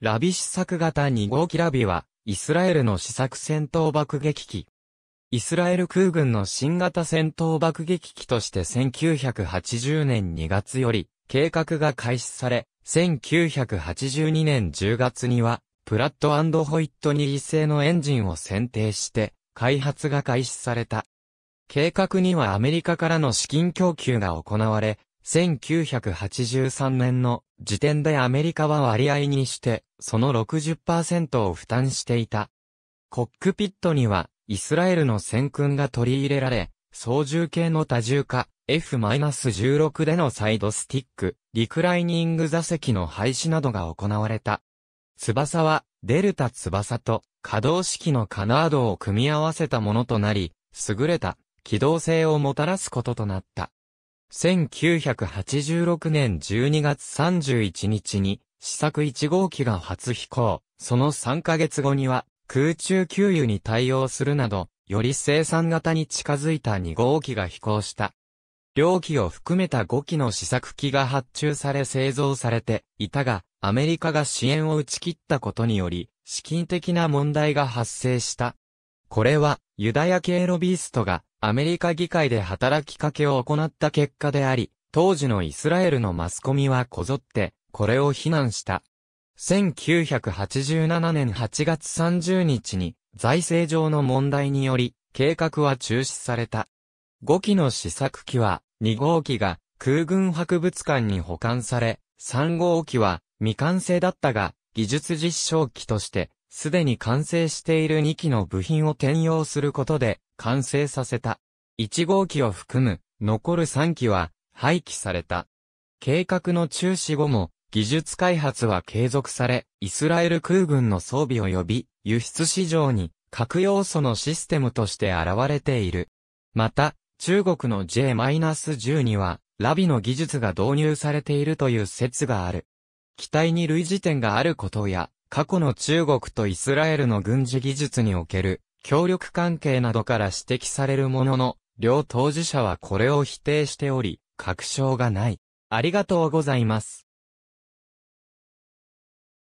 ラビ試作型2号機ラビは、イスラエルの試作戦闘爆撃機。イスラエル空軍の新型戦闘爆撃機として1980年2月より計画が開始され、1982年10月には、プラットホイットにー製のエンジンを選定して、開発が開始された。計画にはアメリカからの資金供給が行われ、1983年の時点でアメリカは割合にして、その60%を負担していた。コックピットには、イスラエルの戦訓が取り入れられ、操縦系の多重化、F-16 でのサイドスティック、リクライニング座席の廃止などが行われた。翼は、デルタ翼と可動式のカナードを組み合わせたものとなり、優れた機動性をもたらすこととなった。1986年12月31日に試作1号機が初飛行、その3ヶ月後には空中給油に対応するなど、より生産型に近づいた2号機が飛行した。両機を含めた5機の試作機が発注され製造されていたが、アメリカが支援を打ち切ったことにより、資金的な問題が発生した。これは、ユダヤ系ロビーストが、アメリカ議会で働きかけを行った結果であり、当時のイスラエルのマスコミはこぞって、これを非難した。1987年8月30日に、財政上の問題により、計画は中止された。5機の試作機は、2号機が空軍博物館に保管され、3号機は未完成だったが、技術実証機としてすでに完成している2機の部品を転用することで完成させた。1号機を含む残る3機は廃棄された。計画の中止後も技術開発は継続され、イスラエル空軍の装備及び輸出市場に核要素のシステムとして現れている。また、中国の J-10 には、ラビの技術が導入されているという説がある。機体に類似点があることや、過去の中国とイスラエルの軍事技術における協力関係などから指摘されるものの、両当事者はこれを否定しており、確証がない。ありがとうございます。